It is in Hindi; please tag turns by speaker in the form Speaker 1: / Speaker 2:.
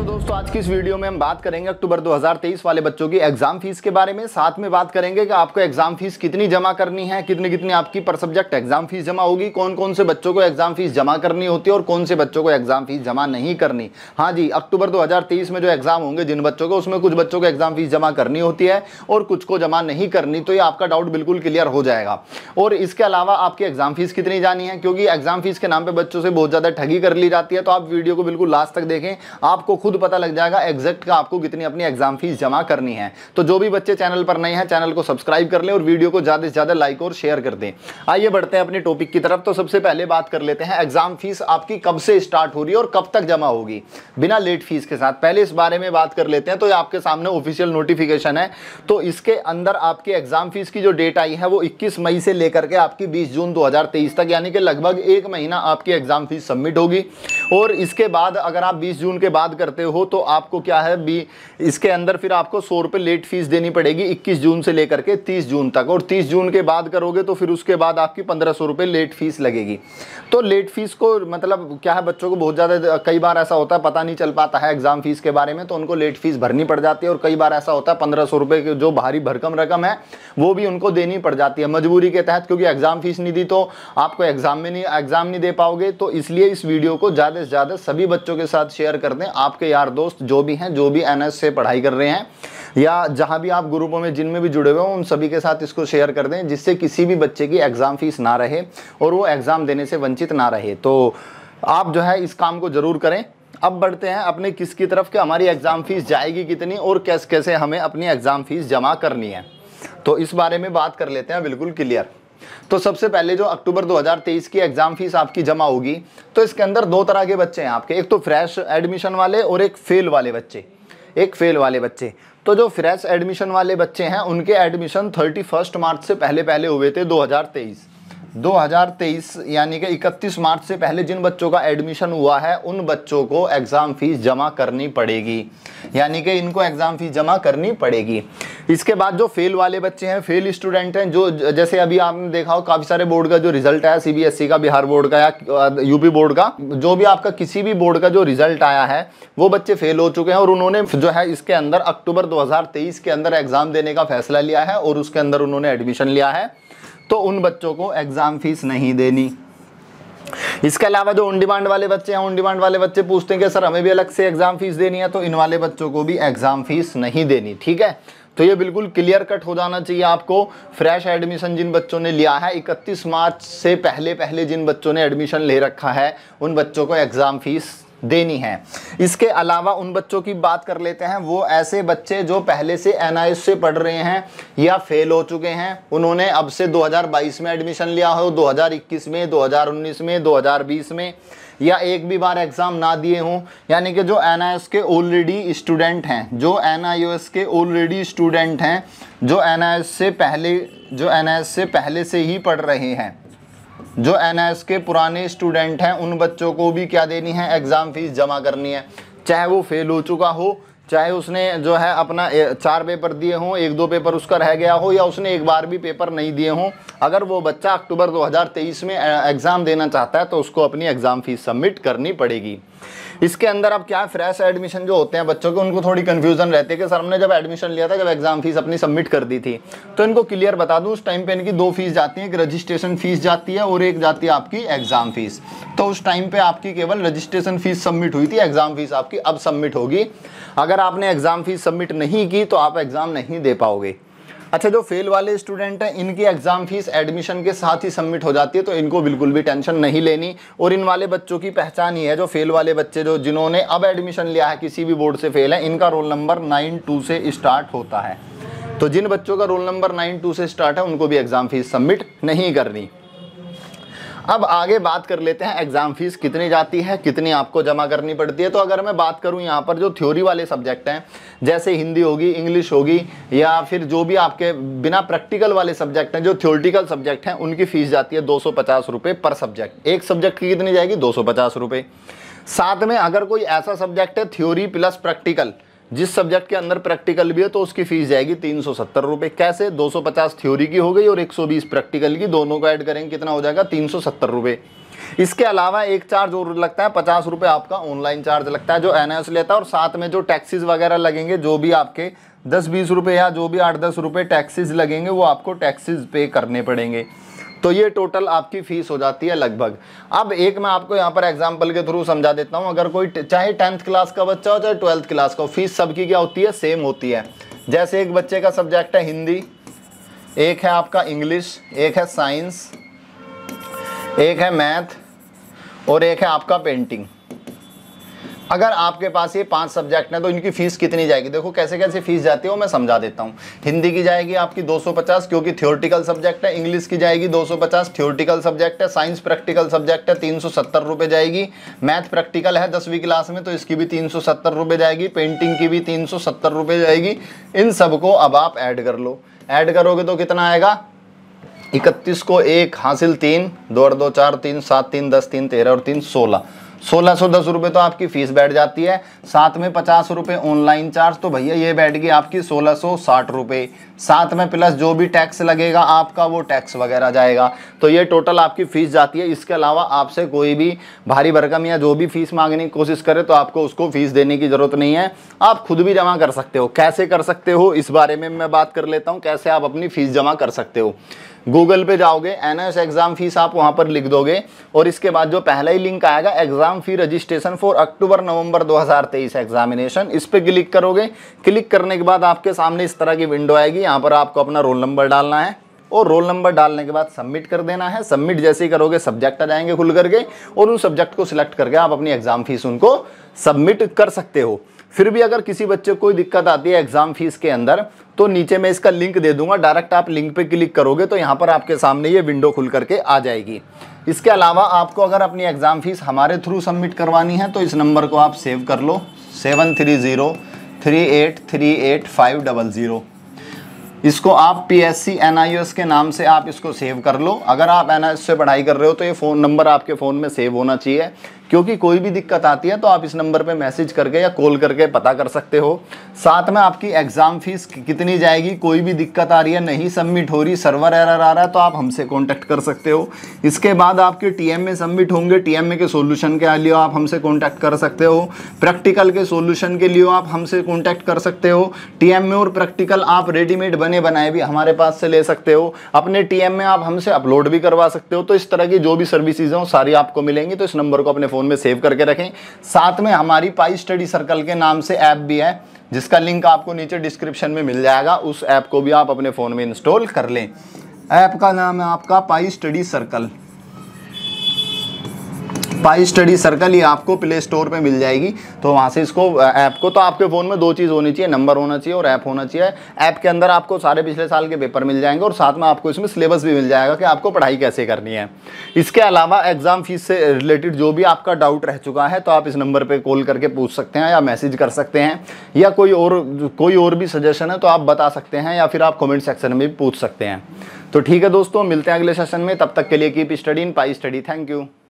Speaker 1: तो दोस्तों आज की इस वीडियो में हम बात करेंगे अक्टूबर 2023 वाले बच्चों की एग्जाम फीस के बारे में साथ में बात करेंगे कि आपको एग्जाम फीस कितनी जमा करनी है कितने कितने आपकी पर सब्जेक्ट एग्जाम फीस जमा होगी कौन कौन से बच्चों को एग्जाम फीस जमा करनी होती है और कौन से बच्चों को एग्जाम फीस जमा नहीं करनी हाँ जी अक्टूबर दो में जो एग्जाम होंगे जिन बच्चों को उसमें कुछ बच्चों को एग्जाम फीस जमा करनी होती है और कुछ को जमा नहीं करनी तो ये आपका डाउट बिल्कुल क्लियर हो जाएगा और इसके अलावा आपकी एग्जाम फीस कितनी जानी है क्योंकि एग्जाम फीस के नाम पर बच्चों से बहुत ज़्यादा ठगी कर ली जाती है तो आप वीडियो को बिल्कुल लास्ट तक देखें आपको खुद खुद पता लग जाएगा एग्जैक्ट का आपको कितनी अपनी एग्जाम फीस जमा करनी है तो जो भी बच्चे चैनल पर नए हैं चैनल को सब्सक्राइब कर लें और वीडियो को ज़्यादा से ज़्यादा लाइक और शेयर कर दें आइए बढ़ते हैं अपने टॉपिक की तरफ तो सबसे पहले बात कर लेते हैं एग्जाम फीस आपकी कब से स्टार्ट हो रही है और कब तक जमा होगी बिना लेट फीस के साथ पहले इस बारे में बात कर लेते हैं तो आपके सामने ऑफिशियल नोटिफिकेशन है तो इसके अंदर आपकी एग्जाम फीस की जो डेट आई है वो इक्कीस मई से लेकर के आपकी बीस जून दो तक यानी कि लगभग एक महीना आपकी एग्जाम फीस सबमिट होगी और इसके बाद अगर आप बीस जून के बाद करते करते हो तो आपको क्या है बी इसके अंदर फिर आपको सौ रुपये लेट फीस देनी पड़ेगी 21 जून से लेकर के 30 जून तक और 30 जून के बाद करोगे तो फिर उसके बाद आपकी पंद्रह सौ रुपये लेट फीस लगेगी तो लेट फीस को मतलब क्या है बच्चों को बहुत ज़्यादा कई बार ऐसा होता है पता नहीं चल पाता है एग्ज़ाम फीस के बारे में तो उनको लेट फीस भरनी पड़ जाती है और कई बार ऐसा होता है पंद्रह सौ की जो भारी भरकम रकम है वो भी उनको देनी पड़ जाती है मजबूरी के तहत क्योंकि एग्ज़ाम फीस नहीं दी तो आपको एग्ज़ाम में नहीं एग्ज़ाम नहीं दे पाओगे तो इसलिए इस वीडियो को ज़्यादा से ज़्यादा सभी बच्चों के साथ शेयर कर दें आपके यार दोस्त जो भी हैं जो भी एन से पढ़ाई कर रहे हैं या जहाँ भी आप ग्रुपों में जिनमें भी जुड़े हुए हों उन सभी के साथ इसको शेयर कर दें जिससे किसी भी बच्चे की एग्ज़ाम फ़ीस ना रहे और वो एग्ज़ाम देने से वंचित ना रहे तो आप जो है इस काम को ज़रूर करें अब बढ़ते हैं अपने किस की तरफ कि हमारी एग्ज़ाम फ़ीस जाएगी कितनी और कैसे कैसे हमें अपनी एग्ज़ाम फ़ीस जमा करनी है तो इस बारे में बात कर लेते हैं बिल्कुल क्लियर तो सबसे पहले जो अक्टूबर 2023 की एग्ज़ाम फीस आपकी जमा होगी तो इसके अंदर दो तरह के बच्चे हैं आपके एक तो फ्रेश एडमिशन वाले और एक फेल वाले बच्चे एक फेल वाले बच्चे तो जो फ्रेश एडमिशन वाले बच्चे हैं उनके एडमिशन थर्टी मार्च से पहले पहले हुए थे 2023 2023 यानी कि 31 मार्च से पहले जिन बच्चों का एडमिशन हुआ है उन बच्चों को एग्ज़ाम फ़ीस जमा करनी पड़ेगी यानी कि इनको एग्ज़ाम फ़ीस जमा करनी पड़ेगी इसके बाद जो फेल वाले बच्चे हैं फेल स्टूडेंट हैं जो जैसे अभी आपने देखा हो काफ़ी सारे बोर्ड का जो रिजल्ट आया सीबीएसई का बिहार बोर्ड का या यूपी बोर्ड का जो भी आपका किसी भी बोर्ड का जो रिजल्ट आया है वो बच्चे फेल हो चुके हैं और उन्होंने जो है इसके अंदर अक्टूबर दो के अंदर एग्ज़ाम देने का फैसला लिया है और उसके अंदर उन्होंने एडमिशन लिया है तो उन बच्चों को एग्ज़ाम फीस नहीं देनी इसके अलावा जो ऑन डिमांड वाले बच्चे हैं ऑन डिमांड वाले बच्चे पूछते हैं कि सर हमें भी अलग से एग्ज़ाम फ़ीस देनी है तो इन वाले बच्चों को भी एग्ज़ाम फ़ीस नहीं देनी ठीक है तो ये बिल्कुल क्लियर कट हो जाना चाहिए आपको फ्रेश एडमिशन जिन बच्चों ने लिया है 31 मार्च से पहले पहले जिन बच्चों ने एडमिशन ले रखा है उन बच्चों को एग्ज़ाम फ़ीस देनी है इसके अलावा उन बच्चों की बात कर लेते हैं वो ऐसे बच्चे जो पहले से एन से पढ़ रहे हैं या फेल हो चुके हैं उन्होंने अब से 2022 में एडमिशन लिया हो 2021 में 2019 में 2020 में या एक भी बार एग्ज़ाम ना दिए हों यानी कि जो एन के ऑलरेडी स्टूडेंट हैं जो एन के ऑलरेडी स्टूडेंट हैं जो एन से पहले जो एन से पहले से ही पढ़ रहे हैं जो एन के पुराने स्टूडेंट हैं उन बच्चों को भी क्या देनी है एग्ज़ाम फीस जमा करनी है चाहे वो फेल हो चुका हो चाहे उसने जो है अपना चार पेपर दिए हों एक दो पेपर उसका रह गया हो या उसने एक बार भी पेपर नहीं दिए हों अगर वो बच्चा अक्टूबर 2023 में एग्ज़ाम देना चाहता है तो उसको अपनी एग्ज़ाम फ़ीस सबमिट करनी पड़ेगी इसके अंदर अब क्या फ्रेश एडमिशन जो होते हैं बच्चों के उनको थोड़ी कन्फ्यूजन रहती है कि सर हमने जब एडमिशन लिया था जब एग्ज़ाम फ़ीस अपनी सबमिट कर दी थी तो इनको क्लियर बता दूँ उस टाइम पर इनकी दो फीस जाती है एक रजिस्ट्रेशन फ़ीस जाती है और एक जाती है आपकी एग्ज़ाम फ़ीस तो उस टाइम पर आपकी केवल रजिस्ट्रेशन फ़ीस सबमिट हुई थी एग्ज़ाम फ़ीस आपकी अब सबमिट होगी अगर अगर आपने एग्ज़ाम फीस सबमिट नहीं की तो आप एग्ज़ाम नहीं दे पाओगे अच्छा जो फेल वाले स्टूडेंट हैं इनकी एग्ज़ाम फीस एडमिशन के साथ ही सबमिट हो जाती है तो इनको बिल्कुल भी टेंशन नहीं लेनी और इन वाले बच्चों की पहचान ही है जो फेल वाले बच्चे जो जिन्होंने अब एडमिशन लिया है किसी भी बोर्ड से फेल है इनका रोल नंबर नाइन टू से स्टार्ट होता है तो जिन बच्चों का रोल नंबर नाइन टू से स्टार्ट है उनको भी एग्ज़ाम फीस सबमिट नहीं करनी अब आगे बात कर लेते हैं एग्जाम फीस कितनी जाती है कितनी आपको जमा करनी पड़ती है तो अगर मैं बात करूँ यहाँ पर जो थ्योरी वाले सब्जेक्ट हैं जैसे हिंदी होगी इंग्लिश होगी या फिर जो भी आपके बिना प्रैक्टिकल वाले सब्जेक्ट हैं जो थ्योरिटिकल सब्जेक्ट हैं उनकी फ़ीस जाती है दो सौ पर सब्जेक्ट एक सब्जेक्ट की कितनी जाएगी दो सौ साथ में अगर कोई ऐसा सब्जेक्ट है थ्योरी प्लस प्रैक्टिकल जिस सब्जेक्ट के अंदर प्रैक्टिकल भी है तो उसकी फीस जाएगी तीन सौ सत्तर रुपये कैसे दो सौ पचास थ्योरी की हो गई और एक सौ बीस प्रैक्टिकल की दोनों को ऐड करेंगे कितना हो जाएगा तीन सौ सत्तर रुपये इसके अलावा एक चार्ज और लगता है पचास रुपये आपका ऑनलाइन चार्ज लगता है जो एन लेता है और साथ में जो टैक्सीज वगैरह लगेंगे जो भी आपके दस बीस रुपये या जो भी आठ दस रुपये टैक्सीज लगेंगे वो आपको टैक्सीज पे करने पड़ेंगे तो ये टोटल आपकी फ़ीस हो जाती है लगभग अब एक मैं आपको यहाँ पर एग्जाम्पल के थ्रू समझा देता हूँ अगर कोई चाहे टेंथ क्लास का बच्चा हो चाहे ट्वेल्थ क्लास का हो फीस सबकी क्या होती है सेम होती है जैसे एक बच्चे का सब्जेक्ट है हिंदी एक है आपका इंग्लिश एक है साइंस एक है मैथ और एक है आपका पेंटिंग अगर आपके पास ये पांच सब्जेक्ट हैं तो इनकी फीस कितनी जाएगी देखो कैसे कैसे फीस जाती है वो मैं समझा देता हूँ हिंदी की जाएगी आपकी 250 क्योंकि थियोरटिकल सब्जेक्ट है इंग्लिश की जाएगी 250 थियोरटिकल सब्जेक्ट है साइंस प्रैक्टिकल सब्जेक्ट है तीन सौ जाएगी मैथ प्रैक्टिकल है दसवीं क्लास में तो इसकी भी तीन सौ जाएगी पेंटिंग की भी तीन सौ जाएगी इन सबको अब आप ऐड कर लो ऐड करोगे तो कितना आएगा इकतीस को एक हासिल तीन दो और दो चार तीन सात तीन दस तीन तेरह और तीन सोलह सोलह सौ दस रुपये तो आपकी फीस बैठ जाती है साथ में पचास रुपये ऑनलाइन चार्ज तो भैया ये बैठ गई आपकी सोलह सौ साठ रुपये साथ में प्लस जो भी टैक्स लगेगा आपका वो टैक्स वगैरह जाएगा तो ये टोटल आपकी फ़ीस जाती है इसके अलावा आपसे कोई भी भारी भरकम या जो भी फ़ीस मांगने की कोशिश करे तो आपको उसको फ़ीस देने की ज़रूरत नहीं है आप खुद भी जमा कर सकते हो कैसे कर सकते हो इस बारे में मैं बात कर लेता हूँ कैसे आप अपनी फ़ीस जमा कर सकते हो गूगल पे जाओगे एन एग्ज़ाम फीस आप वहां पर लिख दोगे और इसके बाद जो पहला ही लिंक आएगा exam fee registration for October November 2023 examination इस पर क्लिक करोगे क्लिक करने के बाद आपके सामने इस तरह की विंडो आएगी यहाँ पर आपको अपना रोल नंबर डालना है और रोल नंबर डालने के बाद सबमिट कर देना है सबमिट जैसे ही करोगे सब्जेक्ट आ जाएंगे खुल करके और उन सब्जेक्ट को सिलेक्ट करके आप अपनी एग्ज़ाम फीस उनको सबमिट कर सकते हो फिर भी अगर किसी बच्चे को कोई दिक्कत आती है एग्ज़ाम फीस के अंदर तो नीचे मैं इसका लिंक दे दूंगा डायरेक्ट आप लिंक पे क्लिक करोगे तो यहाँ पर आपके सामने ये विंडो खुल करके आ जाएगी इसके अलावा आपको अगर अपनी एग्ज़ाम फ़ीस हमारे थ्रू सबमिट करवानी है तो इस नंबर को आप सेव कर लो seven three zero three eight three eight five double zero इसको आप P S C N I S के नाम से आप इसको सेव कर लो अगर आप एन आई एस से पढ़ाई कर रहे हो तो ये फ़ोन नंबर आपके फ़ोन में सेव होना चाहिए क्योंकि कोई भी दिक्कत आती है तो आप इस नंबर पे मैसेज करके या कॉल करके पता कर सकते हो साथ में आपकी एग्ज़ाम फीस कितनी जाएगी कोई भी दिक्कत आ रही है नहीं सबमिट हो रही सर्वर एरर आ रहा है तो आप हमसे कॉन्टैक्ट कर सकते हो इसके बाद आपके टी में सबमिट होंगे टी के सोल्यूशन के लिए आप हमसे कॉन्टैक्ट कर सकते हो प्रैक्टिकल के सोल्यूशन के लिए आप हमसे कॉन्टैक्ट कर सकते हो टी में और प्रैक्टिकल आप रेडीमेड बने बनाए भी हमारे पास से ले सकते हो अपने टी में आप हमसे अपलोड भी करवा सकते हो तो इस तरह की जो भी सर्विसेज वो सारी आपको मिलेंगी तो इस नंबर को अपने फ़ोन फ़ोन में सेव करके रखें साथ में हमारी पाई स्टडी सर्कल के नाम से ऐप भी है जिसका लिंक आपको नीचे डिस्क्रिप्शन में मिल जाएगा उस ऐप को भी आप अपने फ़ोन में इंस्टॉल कर लें ऐप का नाम है आपका pi study circle pi study circle ये आपको प्ले स्टोर पे मिल जाएगी तो वहाँ से इसको ऐप को तो आपके फ़ोन में दो चीज़ होनी चाहिए नंबर होना चाहिए और ऐप होना चाहिए ऐप के अंदर आपको सारे पिछले साल के पेपर मिल जाएंगे और साथ में आपको इसमें सिलेबस भी मिल जाएगा कि आपको पढ़ाई कैसे करनी है इसके अलावा एग्ज़ाम फीस से रिलेटेड जो भी आपका डाउट रह चुका है तो आप इस नंबर पर कॉल करके पूछ सकते हैं या मैसेज कर सकते हैं या कोई और कोई और भी सजेशन है तो आप बता सकते हैं या फिर आप कॉमेंट सेक्शन में भी पूछ सकते हैं तो ठीक है दोस्तों मिलते हैं अगले सेशन में तब तक के लिए keep study in pi study thank you